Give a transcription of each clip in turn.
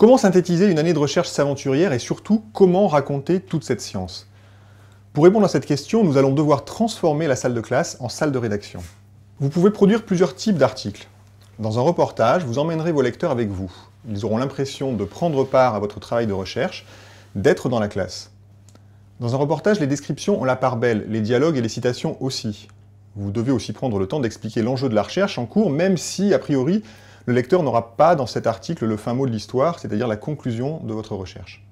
Comment synthétiser une année de recherche s'aventurière et surtout comment raconter toute cette science Pour répondre à cette question, nous allons devoir transformer la salle de classe en salle de rédaction. Vous pouvez produire plusieurs types d'articles. Dans un reportage, vous emmènerez vos lecteurs avec vous. Ils auront l'impression de prendre part à votre travail de recherche, d'être dans la classe. Dans un reportage, les descriptions ont la part belle, les dialogues et les citations aussi. Vous devez aussi prendre le temps d'expliquer l'enjeu de la recherche en cours, même si, a priori, le lecteur n'aura pas dans cet article le fin mot de l'histoire, c'est-à-dire la conclusion de votre recherche.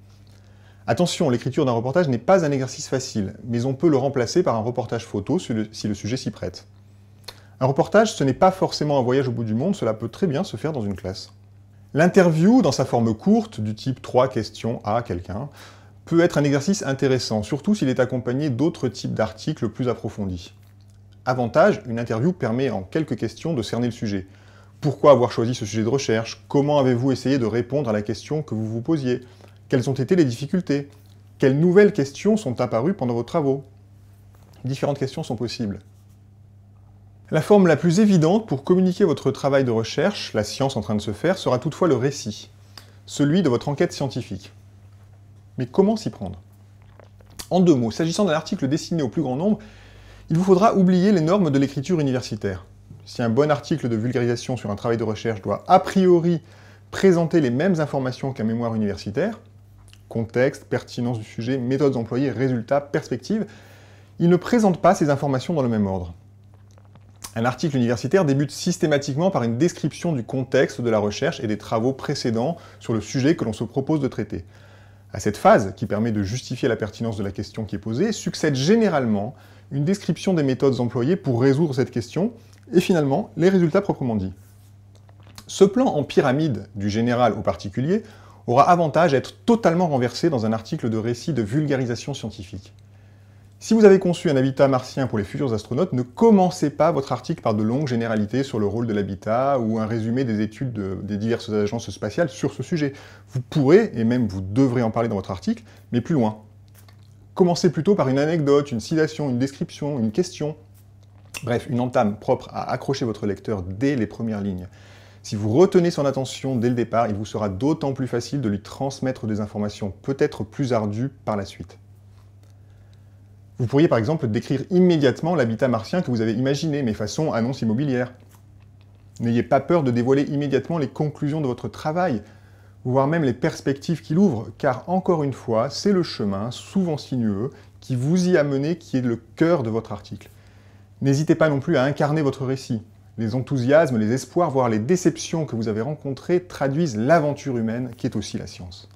Attention, l'écriture d'un reportage n'est pas un exercice facile, mais on peut le remplacer par un reportage photo si le, sujet s'y prête. Un reportage, ce n'est pas forcément un voyage au bout du monde, cela peut très bien se faire dans une classe. L'interview, dans sa forme courte, du type 3 questions à quelqu'un, peut être un exercice intéressant, surtout s'il est accompagné d'autres types d'articles plus approfondis. Avantage, une interview permet en quelques questions de cerner le sujet, pourquoi avoir choisi ce sujet de recherche Comment avez-vous essayé de répondre à la question que vous vous posiez Quelles ont été les difficultés Quelles nouvelles questions sont apparues pendant vos travaux Différentes questions sont possibles. La forme la plus évidente pour communiquer votre travail de recherche, la science en train de se faire, sera toutefois le récit, celui de votre enquête scientifique. Mais comment s'y prendre En deux mots, s'agissant d'un article destiné au plus grand nombre, il vous faudra oublier les normes de l'écriture universitaire. Si un bon article de vulgarisation sur un travail de recherche doit a priori présenter les mêmes informations qu'un mémoire universitaire, contexte, pertinence du sujet, méthodes employées, résultats, perspectives, il ne présente pas ces informations dans le même ordre. Un article universitaire débute systématiquement par une description du contexte de la recherche et des travaux précédents sur le sujet que l'on se propose de traiter. À cette phase, qui permet de justifier la pertinence de la question qui est posée, succède généralement une description des méthodes employées pour résoudre cette question et finalement les résultats proprement dits. Ce plan en pyramide du général au particulier aura avantage à être totalement renversé dans un article de récit de vulgarisation scientifique. Si vous avez conçu un habitat martien pour les futurs astronautes, ne commencez pas votre article par de longues généralités sur le rôle de l'habitat ou un résumé des études des diverses agences spatiales sur ce sujet. Vous pourrez, et même vous devrez en parler dans votre article, mais plus loin. Commencez plutôt par une anecdote, une citation, une description, une question, Bref, une entame propre à accrocher votre lecteur dès les premières lignes. Si vous retenez son attention dès le départ, il vous sera d'autant plus facile de lui transmettre des informations peut-être plus ardues par la suite. Vous pourriez par exemple décrire immédiatement l'habitat martien que vous avez imaginé, mais façon annonce immobilière. N'ayez pas peur de dévoiler immédiatement les conclusions de votre travail, voire même les perspectives qu'il ouvre, car encore une fois, c'est le chemin, souvent sinueux, qui vous y a mené, qui est le cœur de votre article. N'hésitez pas non plus à incarner votre récit. Les enthousiasmes, les espoirs, voire les déceptions que vous avez rencontrés traduisent l'aventure humaine qui est aussi la science.